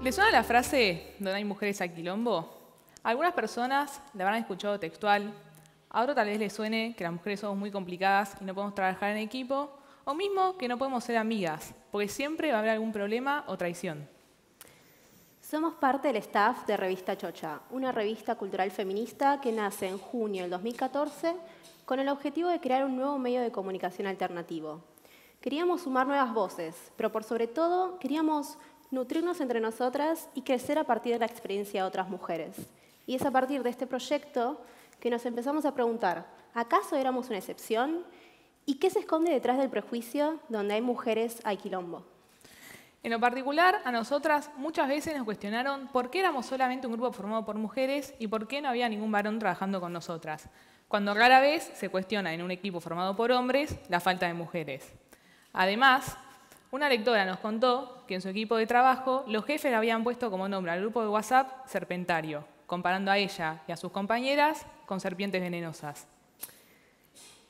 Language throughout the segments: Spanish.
¿Le suena la frase, donde hay mujeres a quilombo? Algunas personas la habrán escuchado textual, a otro tal vez le suene que las mujeres somos muy complicadas y no podemos trabajar en equipo, o mismo que no podemos ser amigas, porque siempre va a haber algún problema o traición. Somos parte del staff de Revista Chocha, una revista cultural feminista que nace en junio del 2014 con el objetivo de crear un nuevo medio de comunicación alternativo. Queríamos sumar nuevas voces, pero por sobre todo queríamos nutrirnos entre nosotras y crecer a partir de la experiencia de otras mujeres. Y es a partir de este proyecto que nos empezamos a preguntar, ¿acaso éramos una excepción? ¿Y qué se esconde detrás del prejuicio donde hay mujeres hay quilombo? En lo particular, a nosotras muchas veces nos cuestionaron por qué éramos solamente un grupo formado por mujeres y por qué no había ningún varón trabajando con nosotras, cuando rara vez se cuestiona en un equipo formado por hombres la falta de mujeres. Además, una lectora nos contó que en su equipo de trabajo los jefes le habían puesto como nombre al grupo de WhatsApp Serpentario, comparando a ella y a sus compañeras con serpientes venenosas.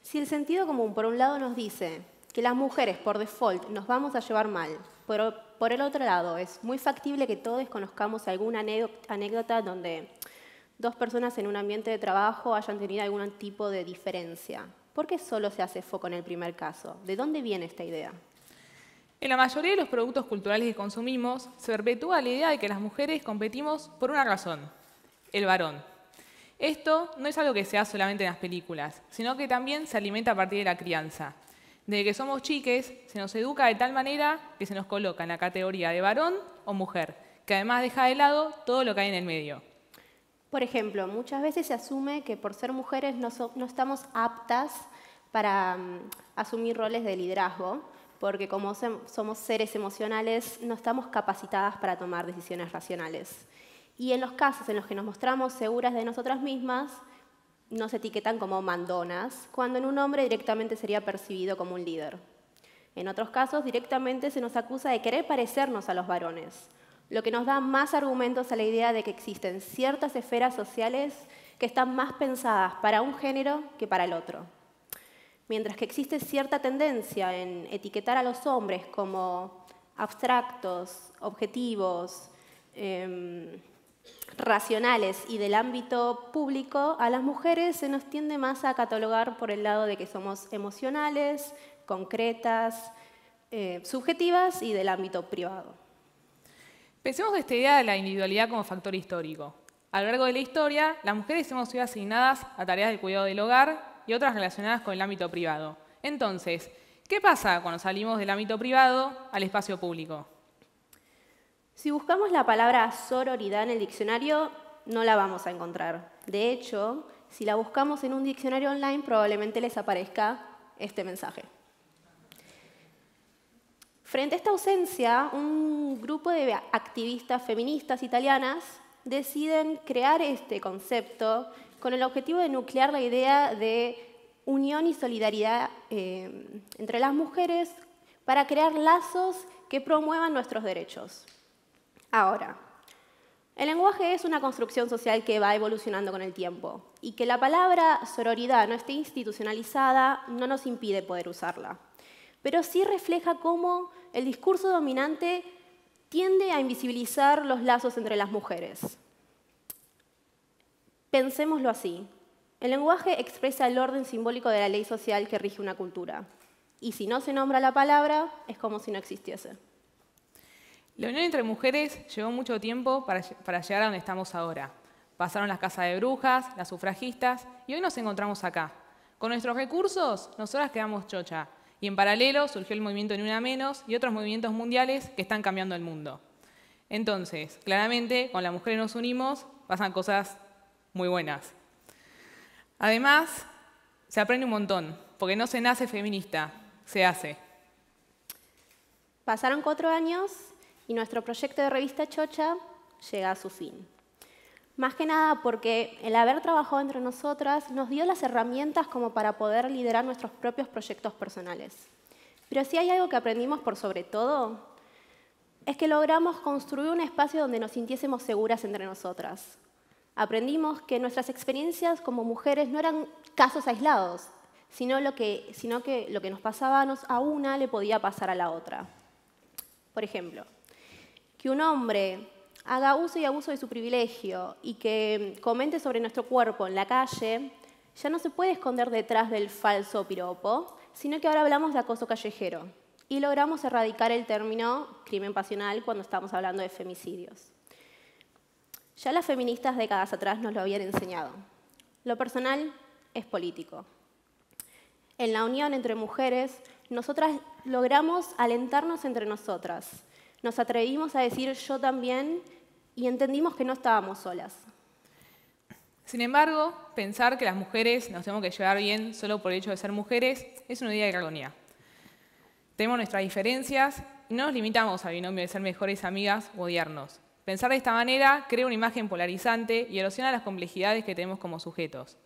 Si el sentido común, por un lado, nos dice que las mujeres, por default, nos vamos a llevar mal, por, el otro lado, es muy factible que todos conozcamos alguna anécdota donde dos personas en un ambiente de trabajo hayan tenido algún tipo de diferencia. ¿Por qué solo se hace foco en el primer caso? ¿De dónde viene esta idea? En la mayoría de los productos culturales que consumimos, se perpetúa la idea de que las mujeres competimos por una razón, el varón. Esto no es algo que se hace solamente en las películas, sino que también se alimenta a partir de la crianza. Desde que somos chiques, se nos educa de tal manera que se nos coloca en la categoría de varón o mujer, que además deja de lado todo lo que hay en el medio. Por ejemplo, muchas veces se asume que por ser mujeres no, estamos aptas para mm, asumir roles de liderazgo, porque como somos seres emocionales, no estamos capacitadas para tomar decisiones racionales. Y en los casos en los que nos mostramos seguras de nosotras mismas, nos etiquetan como mandonas, cuando en un hombre directamente sería percibido como un líder. En otros casos, directamente se nos acusa de querer parecernos a los varones, lo que nos da más argumentos a la idea de que existen ciertas esferas sociales que están más pensadas para un género que para el otro. Mientras que existe cierta tendencia en etiquetar a los hombres como abstractos, objetivos, em, racionales y del ámbito público, a las mujeres se nos tiende más a catalogar por el lado de que somos emocionales, concretas, eh, subjetivas y del ámbito privado. Pensemos esta idea de la individualidad como factor histórico. A lo largo de la historia, las mujeres hemos sido asignadas a tareas de cuidado del hogar y otras relacionadas con el ámbito privado. Entonces, ¿qué pasa cuando salimos del ámbito privado al espacio público? Si buscamos la palabra sororidad en el diccionario, no la vamos a encontrar. De hecho, si la buscamos en un diccionario online, probablemente les aparezca este mensaje. Frente a esta ausencia, un grupo de activistas feministas italianas deciden crear este concepto con el objetivo de nuclear la idea de unión y solidaridad eh, entre las mujeres para crear lazos que promuevan nuestros derechos. Ahora, el lenguaje es una construcción social que va evolucionando con el tiempo y que la palabra sororidad no esté institucionalizada no nos impide poder usarla, pero sí refleja cómo el discurso dominante tiende a invisibilizar los lazos entre las mujeres. Pensémoslo así. El lenguaje expresa el orden simbólico de la ley social que rige una cultura. Y si no se nombra la palabra, es como si no existiese. La unión entre mujeres llevó mucho tiempo para, llegar a donde estamos ahora. Pasaron las casas de brujas, las sufragistas y hoy nos encontramos acá. Con nuestros recursos, nosotras quedamos chocha. Y en paralelo surgió el movimiento Ni Una Menos y otros movimientos mundiales que están cambiando el mundo. Entonces, claramente, con las mujeres nos unimos, pasan cosas muy buenas. Además, se aprende un montón, porque no se nace feminista, se hace. Pasaron cuatro años y nuestro proyecto de revista Chocha llega a su fin. Más que nada porque el haber trabajado entre nosotras nos dio las herramientas como para poder liderar nuestros propios proyectos personales. Pero si hay algo que aprendimos por sobre todo, es que logramos construir un espacio donde nos sintiésemos seguras entre nosotras. Aprendimos que nuestras experiencias como mujeres no eran casos aislados, sino, lo que, sino que lo que nos pasaba a una le podía pasar a la otra. Por ejemplo, que un hombre haga uso y abuso de su privilegio y que comente sobre nuestro cuerpo en la calle, ya no se puede esconder detrás del falso piropo, sino que ahora hablamos de acoso callejero y logramos erradicar el término crimen pasional cuando estamos hablando de femicidios. Ya las feministas décadas atrás nos lo habían enseñado. Lo personal es político. En la unión entre mujeres, nosotras logramos alentarnos entre nosotras, nos atrevimos a decir yo también y entendimos que no estábamos solas. Sin embargo, pensar que las mujeres nos tenemos que llevar bien solo por el hecho de ser mujeres es una idea de agonía. Tenemos nuestras diferencias y no nos limitamos al binomio de ser mejores amigas o odiarnos. Pensar de esta manera crea una imagen polarizante y erosiona las complejidades que tenemos como sujetos.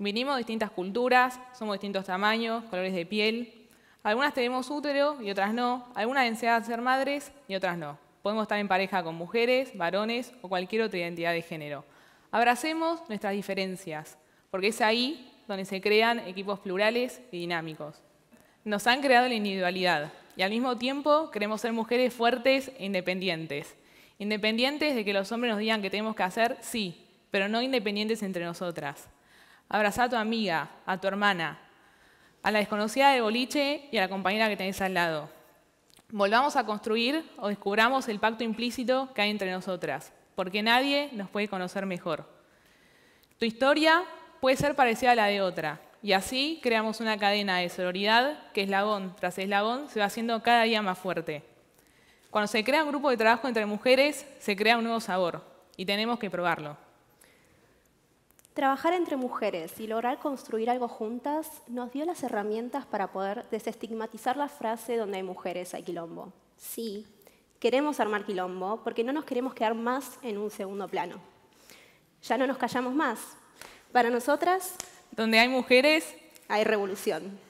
Vinimos de distintas culturas, somos de distintos tamaños, colores de piel, algunas tenemos útero y otras no. Algunas desean ser madres y otras no. Podemos estar en pareja con mujeres, varones o cualquier otra identidad de género. Abracemos nuestras diferencias, porque es ahí donde se crean equipos plurales y dinámicos. Nos han creado la individualidad y al mismo tiempo queremos ser mujeres fuertes e independientes. Independientes de que los hombres nos digan que tenemos que hacer, sí, pero no independientes entre nosotras. Abraza a tu amiga, a tu hermana, a la desconocida de boliche y a la compañera que tenés al lado. Volvamos a construir o descubramos el pacto implícito que hay entre nosotras, porque nadie nos puede conocer mejor. Tu historia puede ser parecida a la de otra, y así creamos una cadena de sororidad que eslabón tras eslabón se va haciendo cada día más fuerte. Cuando se crea un grupo de trabajo entre mujeres, se crea un nuevo sabor, y tenemos que probarlo. Trabajar entre mujeres y lograr construir algo juntas nos dio las herramientas para poder desestigmatizar la frase donde hay mujeres hay quilombo. Sí, queremos armar quilombo porque no nos queremos quedar más en un segundo plano. Ya no nos callamos más. Para nosotras... Donde hay mujeres... Hay revolución.